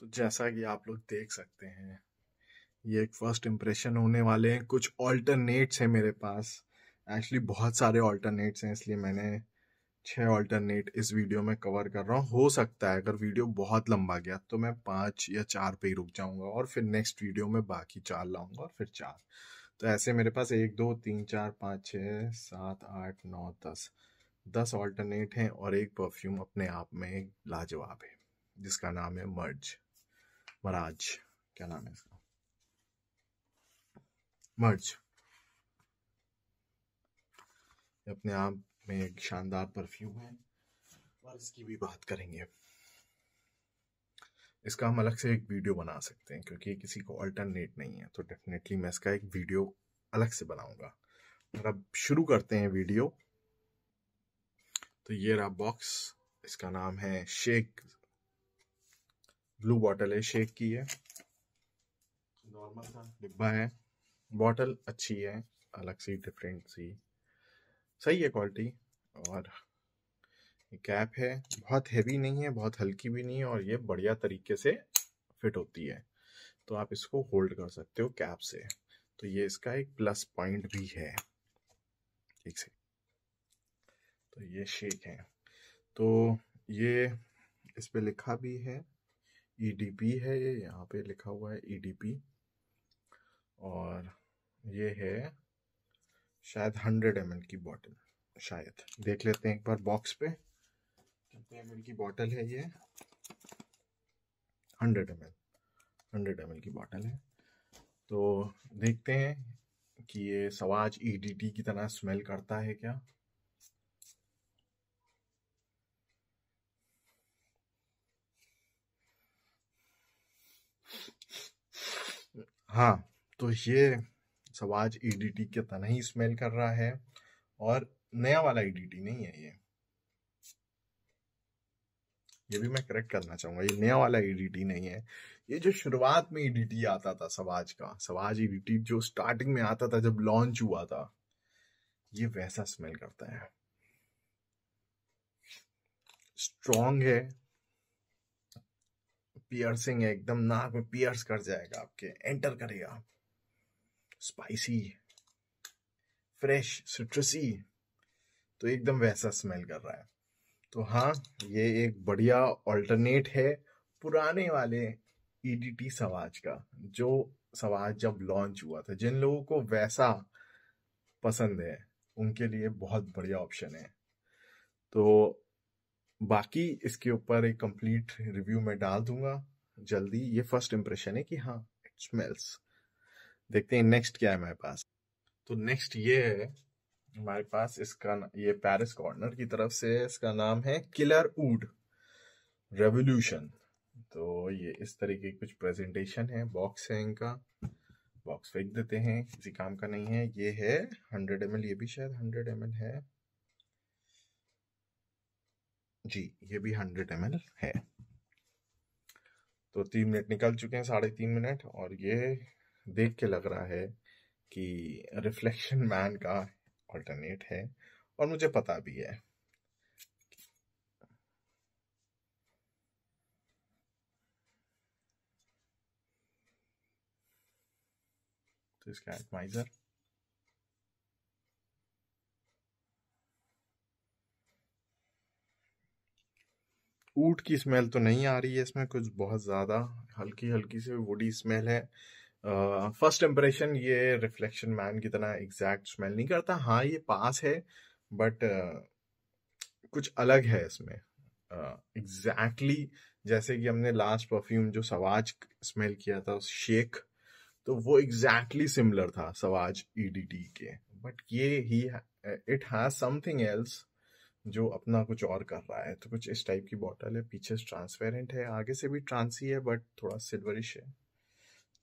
तो जैसा कि आप लोग देख सकते हैं ये एक फर्स्ट इम्प्रेशन होने वाले हैं कुछ ऑल्टरनेट्स हैं मेरे पास एक्चुअली बहुत सारे ऑल्टरनेट्स हैं इसलिए मैंने छः ऑल्टरनेट इस वीडियो में कवर कर रहा हूँ हो सकता है अगर वीडियो बहुत लंबा गया तो मैं पाँच या चार पे ही रुक जाऊँगा और फिर नेक्स्ट वीडियो में बाकी चार लाऊंगा और फिर चार तो ऐसे मेरे पास एक दो तीन चार पाँच छः सात आठ नौ दस दस ऑल्टरनेट हैं और एक परफ्यूम अपने आप में लाजवाब है जिसका नाम है मर्ज मराज क्या नाम है इसका मर्ज अपने आप में एक शानदार परफ्यूम है और इसकी भी बात करेंगे इसका हम अलग से एक वीडियो बना सकते हैं क्योंकि किसी को अल्टरनेट नहीं है तो डेफिनेटली मैं इसका एक वीडियो अलग से बनाऊंगा और अब शुरू करते हैं वीडियो तो ये रहा बॉक्स इसका नाम है शेक ब्लू बॉटल है शेक की है नॉर्मल सा डिब्बा है बॉटल अच्छी है अलग सी डिफरेंट सी सही है क्वालिटी और कैप है बहुत हैवी नहीं है बहुत हल्की भी नहीं है और ये बढ़िया तरीके से फिट होती है तो आप इसको होल्ड कर सकते हो कैप से तो ये इसका एक प्लस पॉइंट भी है ठीक से तो ये शेक है तो ये इस पर लिखा भी है ईडीपी e है ये यहाँ पे लिखा हुआ है ईडीपी e और ये है शायद हंड्रेड एम की बॉटल शायद देख लेते हैं एक बार बॉक्स पे कितने एम की बॉटल है ये hundred M L hundred M की बॉटल है तो देखते हैं कि ये सवाज ई e की तरह स्मेल करता है क्या हाँ तो ये सवाज ईडीटी के तना ही स्मेल कर रहा है और नया वाला ईडीटी e नहीं है ये ये भी मैं करेक्ट करना चाहूंगा ये नया वाला ईडीटी e नहीं है ये जो शुरुआत में ईडीटी e आता था सवाज का सवाज ईडीटी जो स्टार्टिंग में आता था जब लॉन्च हुआ था ये वैसा स्मेल करता है स्ट्रॉन्ग है पियर्सिंग है एकदम नाक में पियर्स कर जाएगा आपके एंटर करेगा स्पाइसी फ्रेश सिट्रसी तो एकदम वैसा स्मेल कर रहा है तो हाँ ये एक बढ़िया ऑल्टरनेट है पुराने वाले ईडीटी e सवाज का जो सवाज जब लॉन्च हुआ था जिन लोगों को वैसा पसंद है उनके लिए बहुत बढ़िया ऑप्शन है तो बाकी इसके ऊपर एक कंप्लीट रिव्यू मैं डाल दूंगा जल्दी ये फर्स्ट इंप्रेशन है कि हाँ इट स्मेल्स देखते हैं नेक्स्ट क्या है हमारे पास तो नेक्स्ट ये है हमारे पास इसका ये पेरिस कॉर्नर की तरफ से इसका नाम है किलर उड रेवोल्यूशन तो ये इस तरीके की कुछ प्रेजेंटेशन है बॉक्स है इनका बॉक्स फेंक देते हैं किसी काम का नहीं है ये है हंड्रेड एम ये भी शायद हंड्रेड एम है जी ये भी हंड्रेड एम है तो तीन मिनट निकल चुके हैं साढ़े तीन मिनट और ये देख के लग रहा है कि रिफ्लेक्शन मैन का ऑल्टरनेट है और मुझे पता भी है तो इसका एटमाइजर ऊट की स्मेल तो नहीं आ रही है इसमें कुछ बहुत ज़्यादा हल्की हल्की से वुडी स्मेल है फर्स्ट uh, इम्प्रेशन ये रिफ्लेक्शन मैन की तरह एग्जैक्ट स्मेल नहीं करता हाँ ये पास है बट uh, कुछ अलग है इसमें एग्जैक्टली uh, exactly जैसे कि हमने लास्ट परफ्यूम जो सवाज स्मेल किया था उस शेख तो वो एग्जैक्टली exactly सिमिलर था सवाज ईडीटी e के बट ये ही इट हैज समथिंग एल्स जो अपना कुछ और कर रहा है तो कुछ इस टाइप की बॉटल है पीछे ट्रांसपेरेंट है आगे से भी ट्रांस ही है बट थोड़ा सिल्वरिश है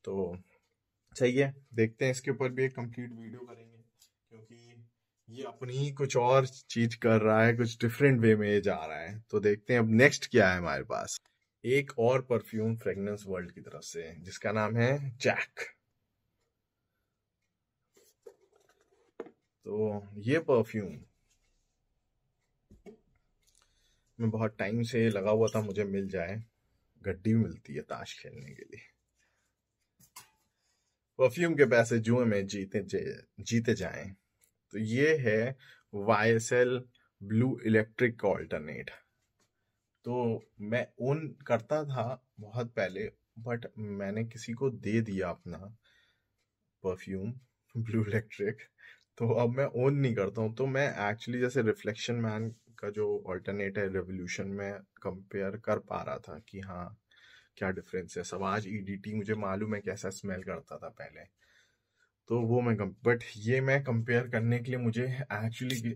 तो सही है देखते हैं इसके ऊपर भी एक कंप्लीट वीडियो करेंगे क्योंकि ये अपनी कुछ और चीज कर रहा है कुछ डिफरेंट वे में जा रहा है तो देखते हैं अब नेक्स्ट क्या है हमारे पास एक और परफ्यूम फ्रेगनेंस वर्ल्ड की तरफ से जिसका नाम है जैक तो ये परफ्यूम में बहुत टाइम से लगा हुआ था मुझे मिल जाए गड्डी मिलती है ताश खेलने के लिए परफ्यूम के पैसे जुए में जीते जीते जाए तो ये है Y S L blue electric का ऑल्टरनेट तो मैं ओन करता था बहुत पहले बट मैंने किसी को दे दिया अपना परफ्यूम ब्लू इलेक्ट्रिक तो अब मैं ओन नहीं करता हूँ तो मैं एक्चुअली जैसे रिफ्लेक्शन मैन का जो ऑल्टरनेट है रेवोल्यूशन में कंपेयर कर पा रहा था कि हाँ क्या डिफरेंस है आज ईडीटी e मुझे मालूम है कैसा स्मेल करता था पहले तो वो मैं बट ये मैं कंपेयर करने के लिए मुझे एक्चुअली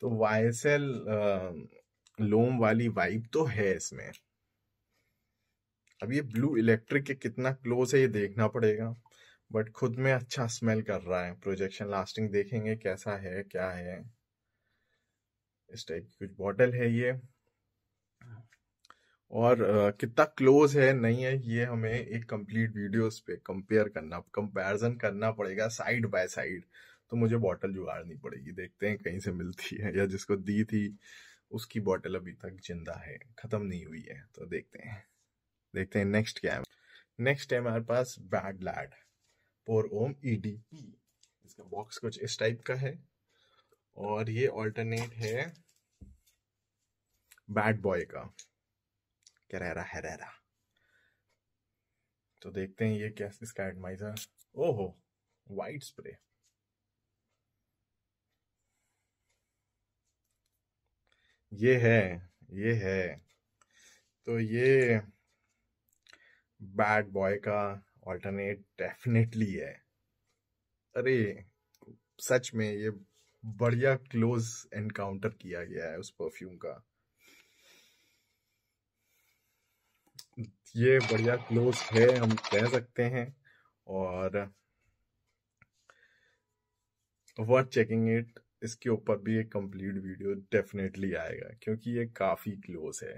तो वाई एस एल लोम वाली वाइब तो है इसमें अब ये ब्लू इलेक्ट्रिक के कितना क्लोज है ये देखना पड़ेगा बट खुद में अच्छा स्मेल कर रहा है प्रोजेक्शन लास्टिंग देखेंगे कैसा है क्या है इस टाइप की कुछ बॉटल है ये और uh, कितना क्लोज है नहीं है ये हमें एक कंप्लीट वीडियोस पे कंपेयर करना कंपैरिजन करना पड़ेगा साइड बाय साइड तो मुझे बॉटल जुगाड़नी पड़ेगी देखते हैं कहीं से मिलती है या जिसको दी थी उसकी बॉटल अभी तक जिंदा है खत्म नहीं हुई है तो देखते हैं देखते हैं नेक्स्ट क्या है नेक्स्ट है हमारे पास bad lad pour homme E D P इसका बॉक्स कुछ इस टाइप का है और ये ऑल्टरनेट है बैड बॉय का करेरा हेरेरा तो देखते हैं ये क्या इसका एडमाइजर ओहो वाइट स्प्रे ये है ये है तो ये बैड बॉय का ऑल्टरनेट डेफिनेटली है अरे सच में ये बढ़िया क्लोज एनकाउंटर किया गया है उस परफ्यूम का ये बढ़िया क्लोज है हम कह सकते हैं और वर्थ चेकिंग इट इसके ऊपर भी एक कंप्लीट वीडियो डेफिनेटली आएगा क्योंकि ये काफी क्लोज है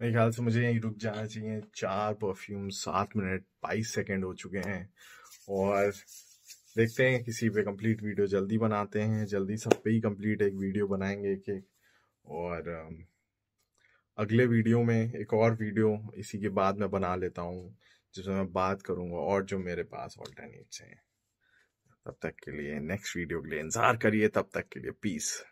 मेरे ख्याल से मुझे यहीं रुक जाना चाहिए चार परफ्यूम सात मिनट बाईस सेकेंड हो चुके हैं और देखते हैं किसी पे कंप्लीट वीडियो जल्दी बनाते हैं जल्दी सब पे ही कंप्लीट एक वीडियो बनाएंगे एक एक और um, अगले वीडियो में एक और वीडियो इसी के बाद मैं बना लेता हूँ जिसमें मैं बात करूँगा और जो मेरे पास ऑल्टरनेट्स हैं तब तक के लिए नेक्स्ट वीडियो के लिए इंतज़ार करिए तब तक के लिए पीस